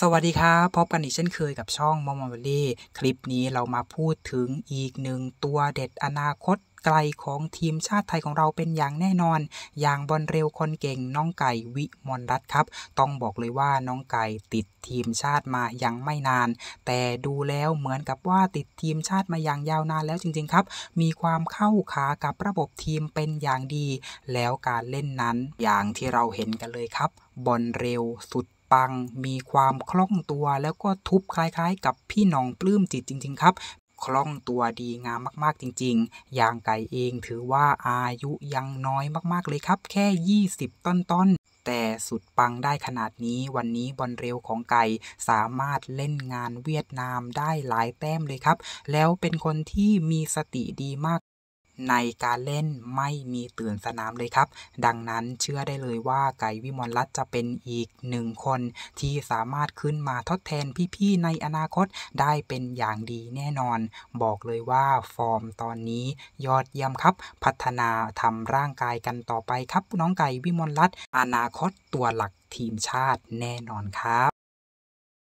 สวัสดีครับพบกันอีกเช่นเคยกับช่องมอมอบลี่คลิปนี้เรามาพูดถึงอีกหนึ่งตัวเด็ดอนาคตไกลของทีมชาติไทยของเราเป็นอย่างแน่นอน อย่างบอลเร็วคนเก่งน้องไก่วิมลรัตครับ ต้องบอกเลยว่าน้องไก่ติดทีมชาติมายังไม่นานแต่ดูแล้วเหมือนกับว่าติดทีมชาติมาอย่างยาวนาน แล้วจริงๆครับ มีความเข้าขากับระบบทีมเป็นอย่างดี แล้วการเล่นนั้น อย่างที่เราเห็นกันเลยครับบอลเร็วสุดังมีความคล่องตัวแล้วก็ทุบคล้ายๆกับพี่น้องปลื้มจิตจริงๆครับ คล่องตัวดีงามมากๆจริงๆอย่างไก่เองถือว่าอายุยังน้อยมากๆเลยครับ แค่ 20 ต้นๆ แต่สุดปังได้ขนาดนี้วันนี้บอลเร็วของไก่สามารถเล่นงานเวียดนามได้หลายแต้มเลยครับ แล้วเป็นคนที่มีสติดีมากในการเล่นไม่มีตื่นสนามเลยครับ ดังนั้นเชื่อได้เลยว่าไก่วิมลรัตจะเป็นอีกหนึ่งคน ที่สามารถขึ้นมาทดแทนพี่ๆ ในอนาคตได้เป็นอย่างดีแน่นอน บอกเลยว่าฟอร์มตอนนี้ยอดเยี่ยมครับ พัฒนาทำร่างกายกันต่อไปครับน้องไก่วิมลรัตอนาคตตัวหลักทีมชาติแน่นอนครับ